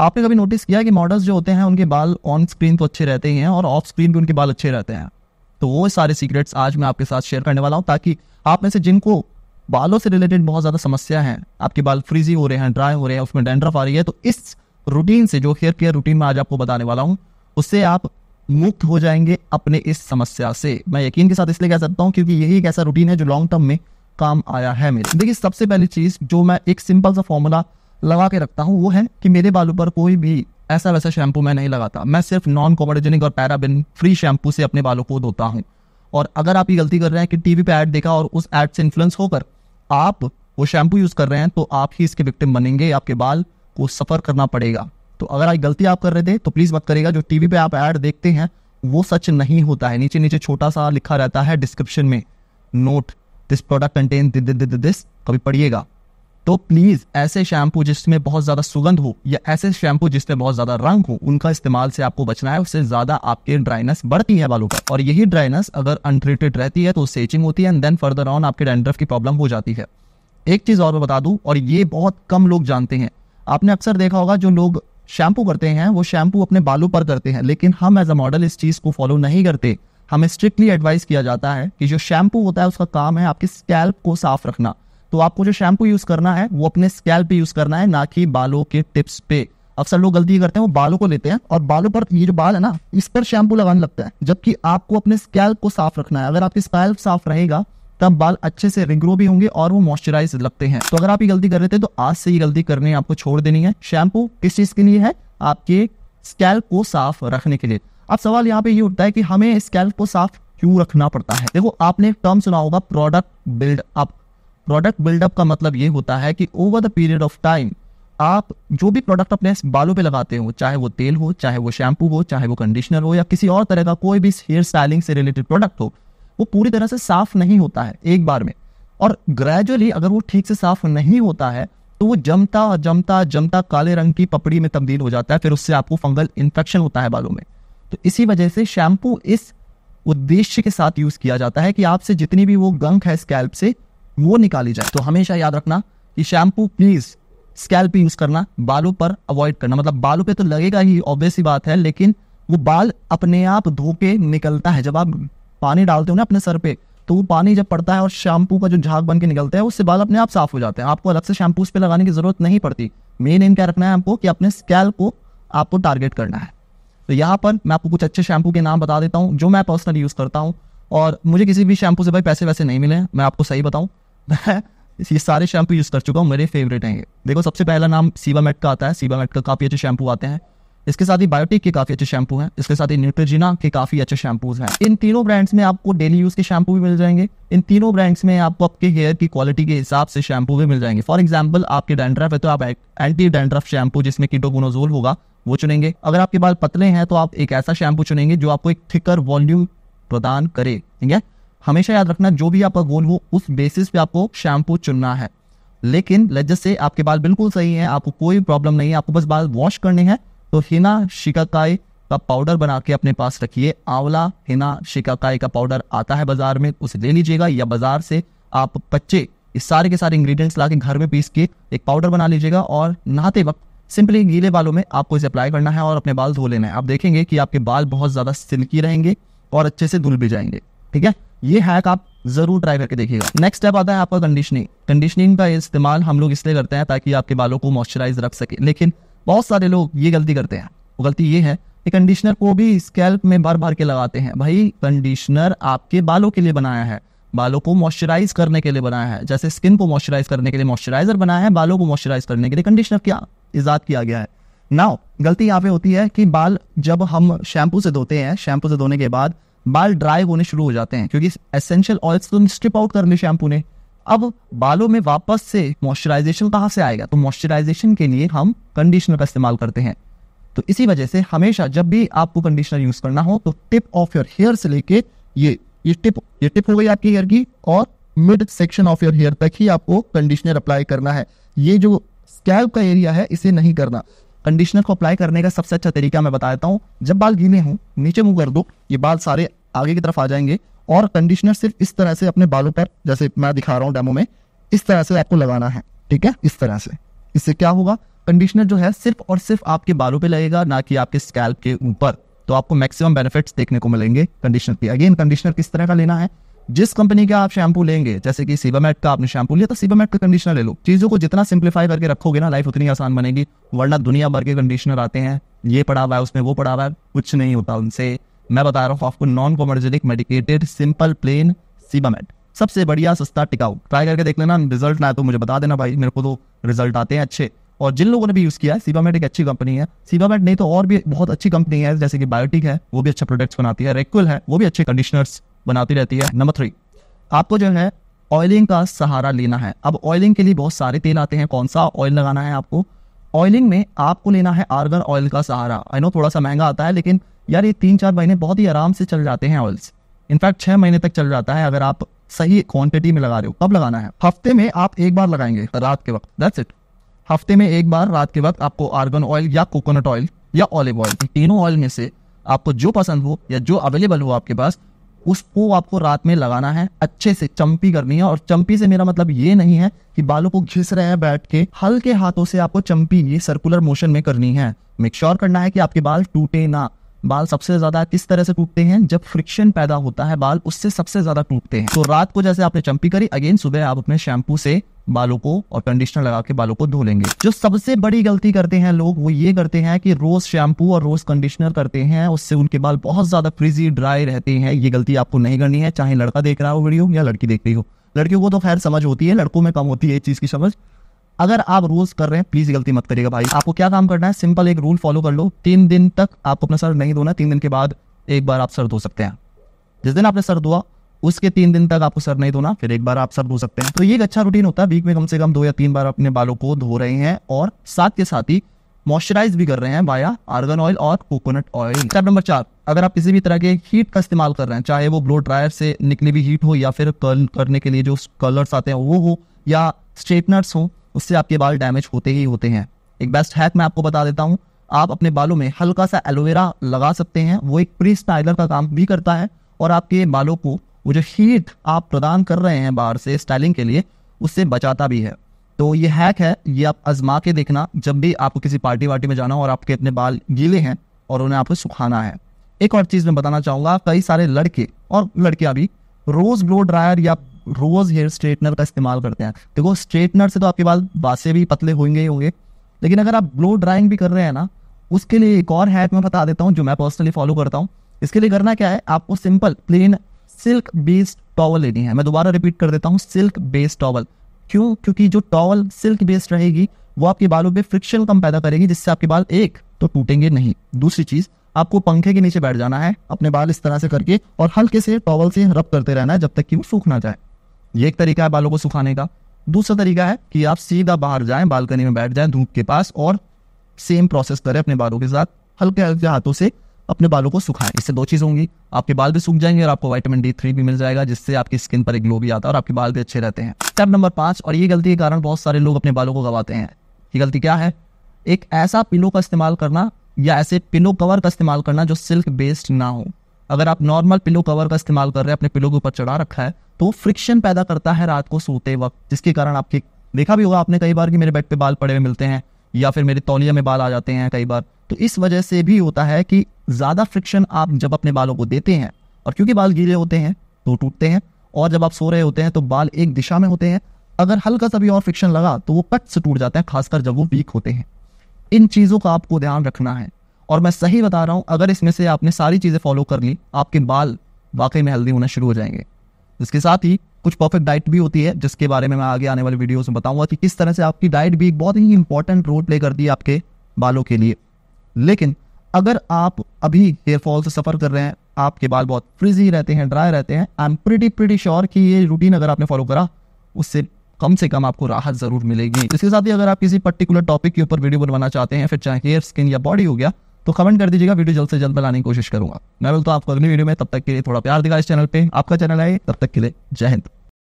आपने कभी नोटिस किया कि मॉडल्स जो होते हैं उनके बाल ऑन स्क्रीन तो अच्छे रहते ही हैं और ऑफ स्क्रीन भी उनके बाल अच्छे रहते हैं तो वो सारे सीक्रेट्स आज मैं आपके साथ शेयर करने वाला हूँ ताकि आप में से जिनको बालों से रिलेटेड बहुत ज़्यादा समस्या है आपके बाल फ्रीजी हो रहे हैं ड्राई हो रहे हैं उसमें डेंड्रफ आ रही है तो इस रूटीन से जो हेयर केयर रूटीन में आज आपको बताने वाला हूँ उससे आप मुक्त हो जाएंगे अपने इस समस्या से मैं यकीन के साथ इसलिए कह सकता हूँ क्योंकि यही एक ऐसा रूटीन है जो लॉन्ग टर्म में काम आया है मेरे देखिए सबसे पहली चीज़ जो मैं एक सिंपल सा फॉर्मूला लगा के रखता हूँ वो है कि मेरे बालों पर कोई भी ऐसा वैसा शैम्पू मैं नहीं लगाता मैं सिर्फ नॉन कोमोडोजेनिक और पैराबिन फ्री शैम्पू से अपने बालों को धोता हूँ और अगर आप ये गलती कर रहे हैं कि टीवी पे ऐड देखा और उस ऐड से इन्फ्लुएंस होकर आप वो शैम्पू यूज़ कर रहे हैं तो आप ही इसके विक्टिम बनेंगे आपके बाल को सफ़र करना पड़ेगा तो अगर आप गलती आप कर रहे थे तो प्लीज़ मत करेगा जो टीवी पे आप ऐड देखते हैं वो सच नहीं होता है नीचे नीचे छोटा सा लिखा रहता है डिस्क्रिप्शन में note this product contain this कभी पढ़िएगा तो प्लीज़ ऐसे शैम्पू जिसमें बहुत ज़्यादा सुगंध हो या ऐसे शैम्पू जिसमें बहुत ज़्यादा रंग हो उनका इस्तेमाल से आपको बचना है उससे ज़्यादा आपके ड्राइनेस बढ़ती है बालों पर और यही ड्राइनेस अगर अनट्रीटेड रहती है तो सेचिंग होती है एंड देन फर्दर ऑन आपके डेंड्रफ की प्रॉब्लम हो जाती है एक चीज़ और बता दूँ और ये बहुत कम लोग जानते हैं आपने अक्सर देखा होगा जो लोग शैम्पू करते हैं वो शैम्पू अपने बालों पर करते हैं लेकिन हम एज अ मॉडल इस चीज़ को फॉलो नहीं करते हमें स्ट्रिक्टली एडवाइस किया जाता है कि जो शैम्पू होता है उसका काम है आपके स्कैल्प को साफ रखना तो आपको जो शैम्पू यूज करना है वो अपने स्कैल पे यूज करना है ना कि बालों के टिप्स पे अक्सर लोग गलती करते हैं वो बालों को लेते हैं और बालों पर ये जो बाल है ना इस पर शैम्पू लगाने लगता है जबकि आपको अपने स्कैल्प को साफ रखना है अगर आपकी स्कैल्प साफ रहेगा तब बाल अच्छे से रिग्रो भी होंगे और वो मॉइस्चराइज लगते हैं तो अगर आप ये गलती कर रहे थे तो आज से ये गलती करनी आपको छोड़ देनी है शैम्पू किस चीज के लिए है आपके स्कैल्प को साफ रखने के लिए अब सवाल यहाँ पे ये उठता है कि हमें स्कैल्प को साफ क्यों रखना पड़ता है देखो आपने एक टर्म सुना होगा product build up product buildup का मतलब ये होता है कि over the period of time आप जो भी प्रोडक्ट अपने बालों पे लगाते हो चाहे वो तेल हो चाहे वो शैम्पू हो चाहे वो कंडीशनर हो या किसी और तरह का कोई भी हेयर स्टाइलिंग से रिलेटेड प्रोडक्ट हो वो पूरी तरह से साफ नहीं होता है एक बार में और ग्रेजुअली अगर वो ठीक से साफ नहीं होता है तो वो जमता जमता जमता काले रंग की पपड़ी में तब्दील हो जाता है फिर उससे आपको फंगल इन्फेक्शन होता है बालों में तो इसी वजह से शैम्पू इस उद्देश्य के साथ यूज किया जाता है कि आपसे जितनी भी वो गंक है स्कैल्प से वो निकाली जाए तो हमेशा याद रखना कि शैम्पू प्लीज स्कैल्प यूज करना बालों पर अवॉइड करना मतलब बालों पे तो लगेगा ही ऑब्वियस ही बात है लेकिन वो बाल अपने आप धो के निकलता है जब आप पानी डालते हो ना अपने सर पे तो वो पानी जब पड़ता है और शैम्पू का जो झाग बन के निकलता है उससे बाल अपने आप साफ हो जाते हैं आपको अलग से शैम्पू उस पर लगाने की जरूरत नहीं पड़ती मेन एम क्या रखना है आपको कि अपने स्कैल्प को आपको टारगेट करना है तो यहाँ पर मैं आपको कुछ अच्छे शैम्पू के नाम बता देता हूँ जो मैं पर्सनली यूज़ करता हूँ और मुझे किसी भी शैम्पू से भाई पैसे वैसे नहीं मिले मैं आपको सही बताऊँ मैं ये सारे शैम्पू यूज़ कर चुका हूँ मेरे फेवरेट हैं ये देखो सबसे पहला नाम सीबामेट का आता है सीबामेट का काफ़ी अच्छे शैम्पू आते हैं इसके साथ ही बायोटिक के काफ़ी अच्छे शैम्पू हैं इसके साथ ही न्यूट्रोजिना के काफ़ी अच्छे शैम्पूज हैं इन तीनों ब्रांड्स में आपको डेली यूज़ के शैम्पू भी मिल जाएंगे इन तीनों ब्रांड्स में आपको आपके हेयर की क्वालिटी के हिसाब से शैम्पू भी मिल जाएंगे फॉर एग्जाम्पल आपके डेंड्रफ है तो आप एंटी डेंड्रफ शैम्पू जिसमें किटोगोनोजोल होगा वो चुनेंगे अगर आपके बाल पतले हैं तो आप एक ऐसा शैम्पू चुनेंगे जो आपको एक थिकर वॉल्यूम प्रदान करे ठीक है हमेशा याद रखना जो भी आपका गोल हो उस बेसिस पे आपको शैम्पू चुनना है लेकिन लज्जत से आपके बाल बिल्कुल सही है आपको कोई प्रॉब्लम नहीं है आपको बस बाल वॉश करने हैं तो हिना शिकाकाई का पाउडर बना के अपने पास रखिए आंवला हिना शिकाकाई का पाउडर आता है बाजार में उसे ले लीजिएगा या बाजार से आप कच्चे इस सारे के सारे इंग्रेडिएंट्स ला के घर में पीस के एक पाउडर बना लीजिएगा और नहाते वक्त सिंपली गीले बालों में आपको इसे अप्लाई करना है और अपने बाल धो लेना है आप देखेंगे कि आपके बाल बहुत ज़्यादा सिल्की रहेंगे और अच्छे से धुल भी जाएंगे ठीक है ये हैक आप जरूर ट्राई करके देखिएगा नेक्स्ट स्टेप आता है आपका कंडीशनिंग कंडीशनिंग का इस्तेमाल हम लोग इसलिए करते हैं ताकि आपके बालों को मॉइस्चराइज रख सके लेकिन बहुत सारे लोग ये गलती करते हैं वो गलती ये है कि कंडीशनर को भी स्कैल्प में बार बार के लगाते हैं भाई कंडीशनर आपके बालों के लिए बनाया है बालों को मॉइस्चराइज करने के लिए बनाया है जैसे स्किन को मॉइस्चराइज करने के लिए मॉइस्चराइजर बनाया है बालों को मॉइस्चराइज करने के लिए कंडीशनर क्या ईजाद किया गया है नाउ गलती यहाँ पे होती है कि बाल जब हम शैम्पू से धोते हैं शैम्पू से धोने के बाद बाल ड्राई होने शुरू हो जाते हैं क्योंकि एसेंशियल ऑयल्स तो स्ट्रिप आउट कर लिए शैम्पू ने अब बालों में वापस से मॉइस्चराइजेशन कहाँ से आएगा तो मॉइस्चराइजेशन के लिए हम कंडीशनर का इस्तेमाल करते हैं तो इसी वजह से हमेशा जब भी आपको कंडीशनर यूज करना हो तो टिप ऑफ योर हेयर से लेके ये ये टिप ये टिप हो गई आपके हेयर की और mid section of your hair तक ही आपको कंडीशनर अप्लाई करना है ये जो स्कैल्प का एरिया है इसे नहीं करना कंडीशनर को अप्लाई करने का सबसे अच्छा तरीका मैं बता देता हूँ जब बाल गीले हों नीचे मुंह कर दो ये बाल सारे आगे की तरफ आ जाएंगे और कंडीशनर सिर्फ इस तरह से अपने बालों पर जैसे मैं दिखा रहा हूँ डेमो में इस तरह से आपको लगाना है ठीक है इस तरह से इससे क्या होगा कंडीशनर जो है सिर्फ और सिर्फ आपके बालों पे लगेगा ना कि आपके स्कैल्प के ऊपर तो आपको मैक्सिमम बेनिफिट्स देखने को मिलेंगे कंडीशनर पे अगेन कंडीशनर किस तरह का लेना है जिस कंपनी का आप शैम्पू लेंगे जैसे कि सीबामेट का आपने शैम्पू लिया तो सीबामेट का कंडीशनर ले लो चीज़ों को जितना सिंप्लीफाई करके रखोगे ना लाइफ उतनी आसान बनेगी वरना दुनिया भर के कंडीशनर आते हैं ये पड़ा हुआ है उसमें वो पड़ा हुआ है कुछ नहीं होता उनसे मैं बता रहा हूँ आपको non comedogenic medicated simple plain Sebamed सबसे बढ़िया सस्ता टिकाऊ ट्राई करके देख लेना रिजल्ट ना तो मुझे बता देना भाई मेरे को तो रिजल्ट आते हैं अच्छे और जिन लोगों ने भी यूज़ किया है सीबामेट एक अच्छी कंपनी है सीबामेट नहीं तो और भी बहुत अच्छी कंपनी है जैसे कि बायोटिक है वो भी अच्छा प्रोडक्ट्स बनाती है रेक्वल है वो भी अच्छे कंडीशनर्स बनाती रहती है नंबर थ्री आपको जो है ऑयलिंग का सहारा लेना है अब ऑयलिंग के लिए बहुत सारे तेल आते हैं कौन सा ऑयल लगाना है आपको ऑयलिंग में आपको लेना है आर्गन ऑयल का सहारा आई नो थोड़ा सा महंगा आता है लेकिन यार ये तीन चार महीने बहुत ही आराम से चल जाते हैं ऑयल्स इनफैक्ट छः महीने तक चल जाता है अगर आप सही क्वांटिटी में लगा रहे हो कब लगाना है हफ्ते में आप एक बार लगाएंगे रात के वक्त दैट्स इट हफ्ते में एक बार रात के वक्त आपको आर्गन ऑयल या कोकोनट ऑयल या ऑलिव ऑयल तीनों ऑयल में से आपको जो पसंद हो या जो अवेलेबल हो आपके पास उसको आपको रात में लगाना है अच्छे से चंपी करनी है और चंपी से मेरा मतलब ये नहीं है कि बालों को घिस रहे हैं बैठ के हल्के हाथों से आपको चंपी ये सर्कुलर मोशन में करनी है मेक श्योर करना है कि आपके बाल टूटे ना बाल सबसे ज्यादा किस तरह से टूटते हैं जब फ्रिक्शन पैदा होता है बाल उससे सबसे ज्यादा टूटते हैं तो रात को जैसे आपने चंपी करी अगेन सुबह आप अपने शैम्पू से बालों को और कंडीशनर लगा के बालों को धो लेंगे जो सबसे बड़ी गलती करते हैं लोग वो ये करते हैं कि रोज शैम्पू और रोज कंडीशनर करते हैं उससे उनके बाल बहुत ज्यादा फ्रिजी ड्राई रहते हैं ये गलती आपको नहीं करनी है चाहे लड़का देख रहा हो वीडियो या लड़की देख रही हो लड़कियों को तो खैर समझ होती है लड़कों में कम होती है इस चीज की समझ अगर आप रोज कर रहे हैं प्लीज गलती मत करिएगा भाई आपको क्या काम करना है सिंपल एक रूल फॉलो कर लो तीन दिन तक आपको अपना सर नहीं धोना तीन दिन के बाद एक बार आप सर धो सकते हैं जिस दिन आपने सर धोआ उसके तीन दिन तक आपको सर नहीं धोना फिर एक बार आप सर धो सकते हैं तो ये एक अच्छा रूटीन होता है वीक में कम से कम दो या तीन बार अपने बालों को धो रहे हैं और साथ के साथ ही मॉइस्चराइज भी कर रहे हैं बाया आर्गन ऑयल और कोकोनट ऑयल स्टेप नंबर चार अगर आप किसी भी तरह के हीट का इस्तेमाल कर रहे हैं चाहे वो ब्लो ड्रायर से निकली हुई हीट हो या फिर कर्ल करने के लिए जो कलर्स आते हैं वो हो या स्ट्रेटनर्स हो उससे आपके बाल डैमेज होते ही होते हैं एक बेस्ट हैक मैं आपको बता देता हूँ आप अपने बालों में हल्का सा एलोवेरा लगा सकते हैं वो एक प्री स्टाइलर का काम भी करता है और आपके बालों को वो जो शीट आप प्रदान कर रहे हैं बाहर से स्टाइलिंग के लिए उससे बचाता भी है तो ये हैक है ये आप आजमा के देखना जब भी आपको किसी पार्टी वार्टी में जाना हो और आपके अपने बाल गीले हैं और उन्हें आपको सुखाना है एक और चीज़ मैं बताना चाहूँगा कई सारे लड़के और लड़कियाँ भी रोज़ ब्लो ड्रायर या रोज़ हेयर स्ट्रेटनर का इस्तेमाल करते हैं देखो स्ट्रेटनर से तो आपके बाल बासे भी पतले होंगे ही होंगे लेकिन अगर आप ब्लो ड्राइंग भी कर रहे हैं ना उसके लिए एक और हैक मैं बता देता हूँ जो मैं पर्सनली फॉलो करता हूँ इसके लिए करना क्या है आपको simple plain silk based towel लेनी है मैं दोबारा रिपीट कर देता हूँ सिल्क बेस्ड टॉवल क्यों क्योंकि जो टॉवल सिल्क बेस्ड रहेगी वो आपके बालों पे फ्रिक्शन कम पैदा करेगी जिससे आपके बाल एक तो टूटेंगे नहीं दूसरी चीज आपको पंखे के नीचे बैठ जाना है अपने बाल इस तरह से करके और हल्के से टॉवल से रब करते रहना है जब तक कि वो सूख ना जाए ये एक तरीका है बालों को सुखाने का दूसरा तरीका है कि आप सीधा बाहर जाएं बालकनी में बैठ जाएं धूप के पास और सेम प्रोसेस करें अपने बालों के साथ हल्के हल्के हाथों से अपने बालों को सुखाएं इससे दो चीज़ होंगी आपके बाल भी सूख जाएंगे और आपको वाइटामिन डी थ्री भी मिल जाएगा जिससे आपकी स्किन पर एक ग्लो भी आता है और आपके बाल भी अच्छे रहते हैं स्टेप नंबर पाँच और ये गलती के कारण बहुत सारे लोग अपने बालों को गवाते हैं ये गलती क्या है एक ऐसा पिलो का इस्तेमाल करना या ऐसे पिलो कवर का इस्तेमाल करना जो सिल्क बेस्ड ना हो अगर आप नॉर्मल पिलो कवर का इस्तेमाल कर रहे हैं अपने पिलो के ऊपर चढ़ा रखा है तो वो फ्रिक्शन पैदा करता है रात को सोते वक्त जिसके कारण आपके देखा भी होगा आपने कई बार कि मेरे बेड पे बाल पड़े हुए मिलते हैं या फिर मेरी तौलिया में बाल आ जाते हैं कई बार तो इस वजह से भी होता है कि ज़्यादा फ्रिक्शन आप जब अपने बालों को देते हैं और क्योंकि बाल गीले होते हैं तो टूटते हैं और जब आप सो रहे होते हैं तो बाल एक दिशा में होते हैं अगर हल्का सा भी और फ्रिक्शन लगा तो वो कट से टूट जाते हैं खासकर जब वो वीक होते हैं इन चीज़ों का आपको ध्यान रखना है और मैं सही बता रहा हूं अगर इसमें से आपने सारी चीज़ें फॉलो कर ली आपके बाल वाकई में हेल्दी होना शुरू हो जाएंगे इसके साथ ही कुछ परफेक्ट डाइट भी होती है जिसके बारे में मैं आगे आने वाले वीडियोस में बताऊंगा कि किस तरह से आपकी डाइट भी एक बहुत ही इंपॉर्टेंट रोल प्ले करती है आपके बालों के लिए लेकिन अगर आप अभी हेयर फॉल से सफर कर रहे हैं आपके बाल बहुत फ्रिजी रहते हैं ड्राई रहते हैं I am pretty pretty sure कि ये रूटीन अगर आपने फॉलो करा उससे कम से कम आपको राहत जरूर मिलेगी इसके साथ ही अगर आप किसी पर्टिकुलर टॉपिक के ऊपर वीडियो बनवाना चाहते हैं फिर चाहे हेयर स्किन या बॉडी हो गया तो कमेंट कर दीजिएगा वीडियो जल्द से जल्द बनाने की कोशिश करूंगा मैं बोलता हूँ आपको अगली वीडियो में तब तक के लिए थोड़ा प्यार दिखा इस चैनल पे आपका चैनल आए तब तक के लिए जय हिंद